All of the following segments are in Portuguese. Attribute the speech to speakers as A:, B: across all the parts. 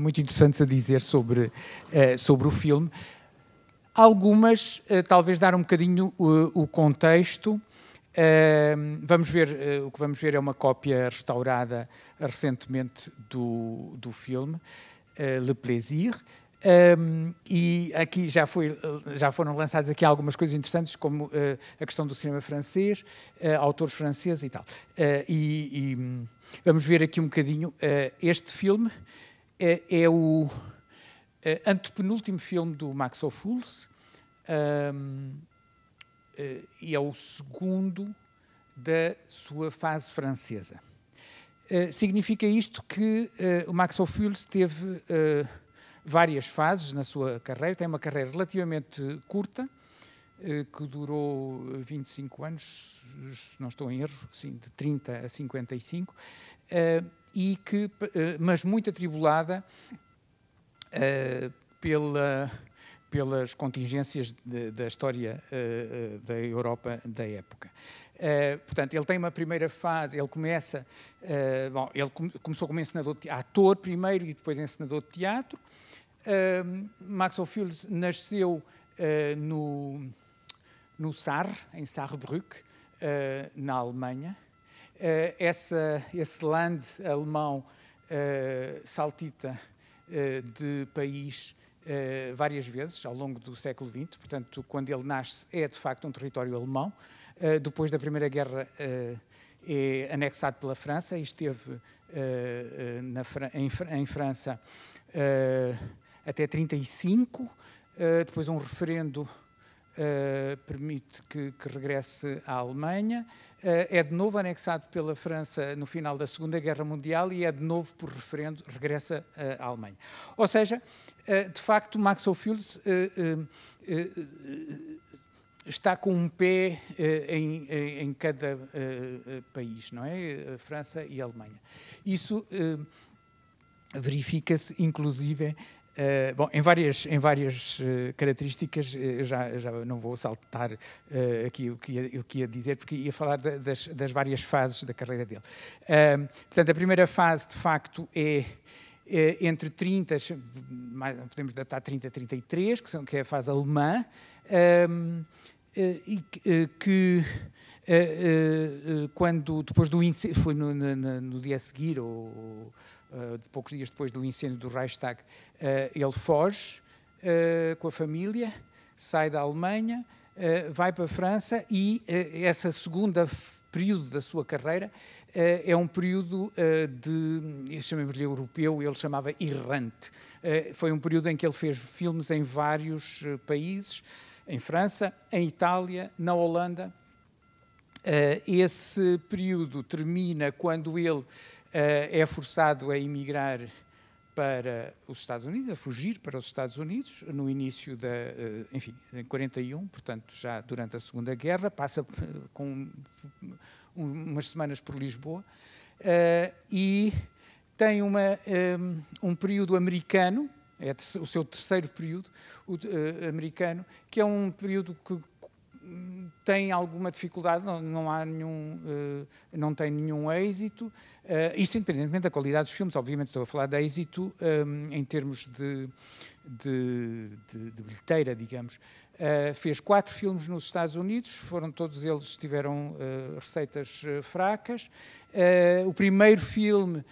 A: muito interessantes a dizer sobre, uh, sobre o filme. Algumas, uh, talvez dar um bocadinho o, eh, o contexto. Ehm, vamos ver, o que vamos ver é uma cópia restaurada recentemente do, do filme, Le Plaisir. Um, ehm, e aqui já, foi, já, foram lançadas aqui algumas coisas interessantes, como uh, a questão do cinema francês, uh, autores franceses e tal. Uh, e, e, hum, vamos ver aqui um bocadinho este filme é, é o é, antepenúltimo filme do Max O'Fools um, é, e é o segundo da sua fase francesa. Uh, significa isto que uh, o Max O'Fools teve uh, várias fases na sua carreira, tem uma carreira relativamente curta, que durou 25 anos, se não estou em erro, sim, de 30 a 55, e que, eh, mas muito atribulada eh, pela, pelas contingências de, da história eh, da Europa da época. Uh, portanto, ele tem uma primeira fase, ele começa, uh, bom, ele começou como encenador, ator primeiro e depois ensinador de teatro. Uh, Maxwell Fields nasceu no, no Sarre, em Saarbrück, na Alemanha. Eh, essa, esse land alemão eh, saltita eh, de país várias vezes ao longo do século XX, portanto, quando ele nasce, é de facto um território alemão. depois da Primeira Guerra, é anexado pela França e esteve em, França até 1935. depois, um referendo Uh, permite que, que, regresse à Alemanha, uh, é de novo anexado pela França no final da Segunda Guerra Mundial e é de novo, por referendo, regressa uh, à Alemanha. Ou seja, de facto, Maxwell Fields está com um pé em, em, cada país, não é? França e Alemanha. Isso verifica-se, inclusive, eh, bom, em várias, em várias uh, características, eh, eu já, já não vou saltar aqui o que, ia, o que ia dizer, porque ia falar das, das várias fases da carreira dele. portanto, a primeira fase, de facto, é, é entre 30, podemos datar 30 33, que, são, que é a fase alemã, e que quando, depois do foi no, no, no dia a seguir, ou eh, poucos dias depois do incêndio do Reichstag, eh, ele foge eh, com a família, sai da Alemanha, vai para a França e essa segunda período da sua carreira é um período de, chamemos-lhe europeu, ele chamava errante. Foi um período em que ele fez filmes em vários países, em França, em Itália, na Holanda, eh, esse período termina quando ele eh, é forçado a emigrar para os Estados Unidos, a fugir para os Estados Unidos, no início da, eh, enfim, em 41, portanto, já durante a Segunda Guerra, passa com umas semanas por Lisboa e tem uma, um período americano, é o seu terceiro período americano, que é um período que tem alguma dificuldade, não, não há nenhum, uh, não tem nenhum êxito. Uh, isto independentemente da qualidade dos filmes, obviamente estou a falar de êxito um, eh, em termos de, de, de, de bilheteira, digamos. Uh, fez quatro filmes nos Estados Unidos, foram todos eles tiveram receitas fracas. o primeiro filme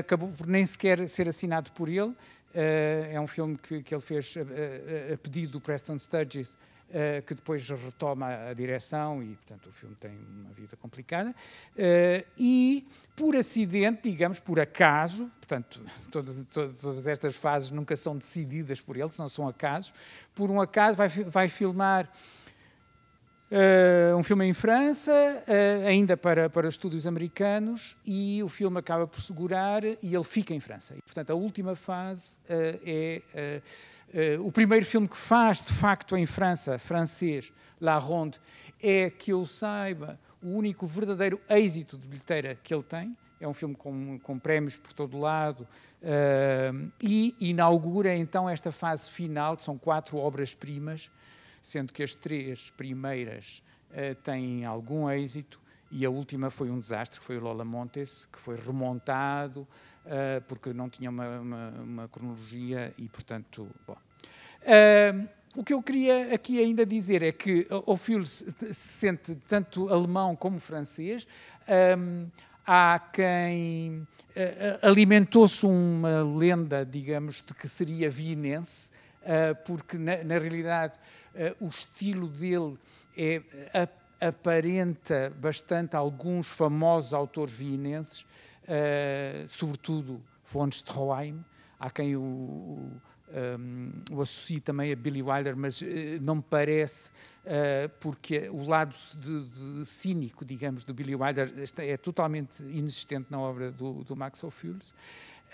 A: acabou por nem sequer ser assinado por ele. é um filme que, que ele fez a, a, a pedido do Preston Sturges eh, que depois retoma a direção e, portanto, o filme tem uma vida complicada. Uh, e, por acidente, digamos, por acaso, portanto, todas, todas, estas fases nunca são decididas por ele, não são acasos, por um acaso vai, vai filmar Uh, um filme em França, uh, ainda para, para estúdios americanos, e o filme acaba por segurar e ele fica em França. E, portanto, a última fase uh, é o primeiro filme que faz, de facto, em França, francês, La Ronde, é que eu saiba o único verdadeiro êxito de bilheteira que ele tem. É um filme com, com prémios por todo lado e inaugura então esta fase final, que são quatro obras-primas, sendo que as três primeiras uh, têm algum êxito e a última foi um desastre, foi o Lola Montes, que foi remontado uh, porque não tinha uma, uma, uma, cronologia e, portanto, bom. Uh, o que eu queria aqui ainda dizer é que o Field se sente tanto alemão como francês. Um, ehm, há quem eh, alimentou-se uma lenda, digamos, de que seria vienense, ah, porque na, na realidade ah, o estilo dele é, ah, aparenta bastante alguns famosos autores vienenses, sobretudo von Stroheim, há quem o, o, um, o associe também a Billy Wilder, mas não me parece, porque o lado de, de cínico, digamos, do Billy Wilder é totalmente inexistente na obra do, do Max Ophuls.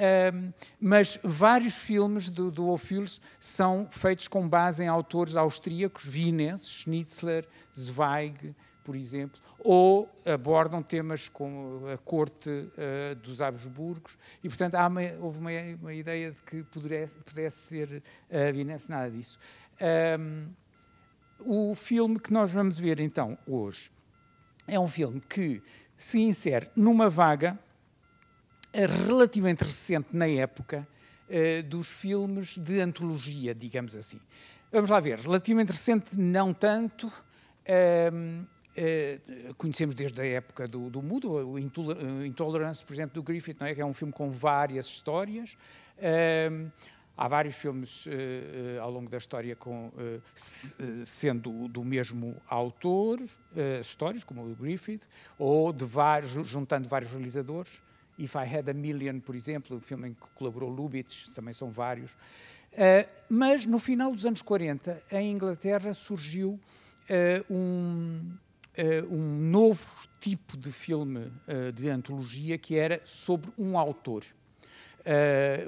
A: Um, mas vários filmes do, do Ophüls são feitos com base em autores austríacos, vienenses, Schnitzler, Zweig, por exemplo, ou abordam temas como a corte uh, dos Habsburgos, e portanto uma, houve uma, uma, ideia de que pudesse, pudesse ser uh, ah, Vinense, nada disso. Um, o filme que nós vamos ver então hoje é um filme que se insere numa vaga eh, relativamente recente na época eh, dos filmes de antologia, digamos assim. Vamos lá ver, relativamente recente não tanto, Uh, conhecemos desde a época do, do mudo, o Intolerance, por exemplo, do Griffith, não é? que é um filme com várias histórias. Uh, há vários filmes uh, ao longo da história com, sendo do mesmo autor, histórias, como o do Griffith, ou de vários, juntando vários realizadores. If I Had a Million, por exemplo, o um filme em que colaborou Lubitsch, também são vários. Uh, mas no final dos anos 40, em Inglaterra, surgiu uh, um, uh, um novo tipo de filme de antologia que era sobre um autor.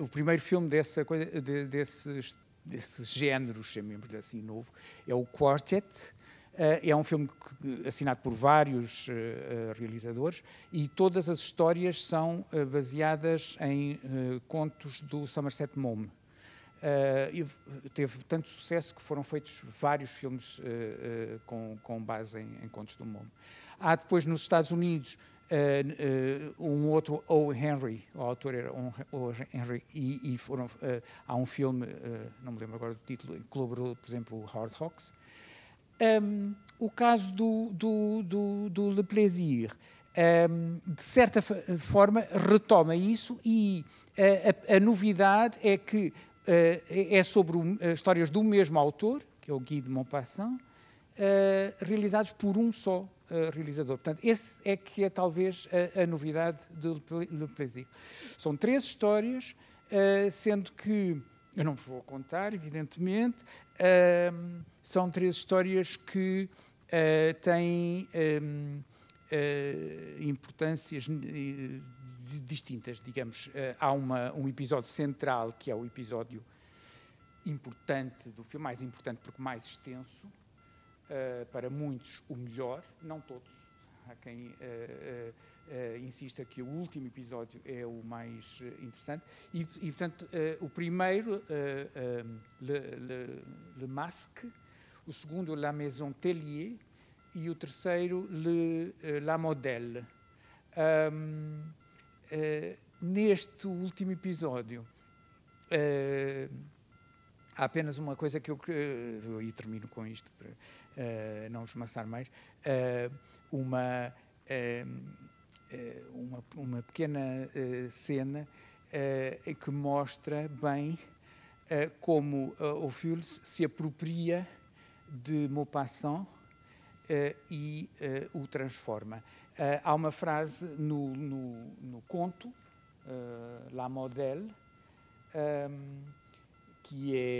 A: o primeiro filme dessa coisa, de, desses, desse género, chamemos-lhe assim, novo, é o Quartet, eh, é um filme assinado por vários eh, eh, realizadores e todas as histórias são baseadas em contos do Somerset Maugham. teve tanto sucesso que foram feitos vários filmes com, com base em, em contos do Maugham. Há depois nos Estados Unidos Uh, uh, um outro O. Henry, o autor era O. Henry, e, e foram, uh, há um filme, não me lembro agora do título, em que colaborou, por exemplo, o Hard Hawks, um, o caso do, do, do, do Le Plaisir, um, de certa forma, retoma isso e a, a, a novidade é que uh, é sobre ah, histórias do mesmo autor, que é o Guy de Montpassant, uh, ah, realizados por um só realizador. Portanto, esse é que é talvez a, a novidade do Le Plaisir. São três histórias, sendo que eu não vos vou contar, evidentemente. são três histórias que uh, têm um, uh, ah, importâncias eh, distintas, digamos. Ah, há uma, um episódio central, que é o episódio importante do filme, mais importante porque mais extenso, para muitos o melhor, não todos, há quem eh, eh, eh, insista que o último episódio é o mais interessante. E, e portanto, o primeiro, le, le, le, Masque, o segundo, La Maison Tellier, e o terceiro, le, La Modèle. Um, neste último episódio, há apenas uma coisa que eu. e termino com isto, para não esmaçar mais uma, ehm, eh, uma, uma, pequena eh, cena eh, que mostra bem como uh, se apropria de Maupassant e o transforma. há uma frase no, no, no conto, La Modèle, ehm, que é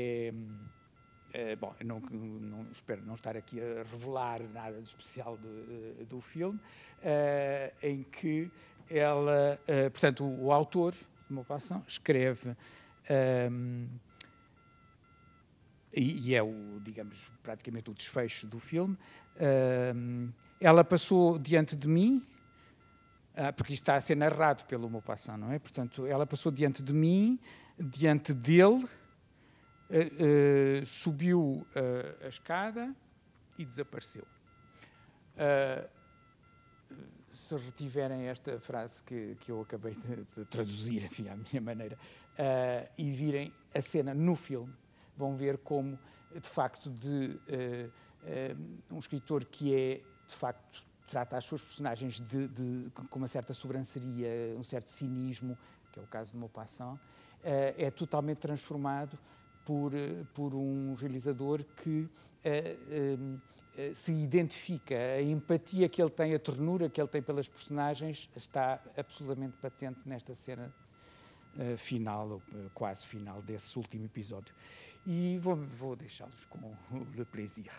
A: é, bom, não, não, espero não estar aqui a revelar nada de especial eh, do filme, uh, em que ela, uh, portanto, o, o autor, Maupassant, escreve um, ehm, e, e, é o, digamos, praticamente o desfecho do filme. Um, ehm, ela passou diante de mim, ah, porque isto está a ser narrado pelo Maupassant, não é? Portanto, ela passou diante de mim, diante dele eh, eh, subiu eh, a escada e desapareceu. se retiverem esta frase que, que eu acabei de, de traduzir, enfim, à minha maneira, e virem a cena no filme, vão ver como, de facto, de um escritor que é, de facto, trata as suas personagens de, de, com uma certa sobranceria, um certo cinismo, que é o caso de Maupassant, uh, é totalmente transformado por, eh, por um realizador que eh, eh, se identifica, a empatia que ele tem, a ternura que ele tem pelas personagens está absolutamente patente nesta cena final, ou quase final desse último episódio. E vou, vou deixá-los com o Le Plaisir.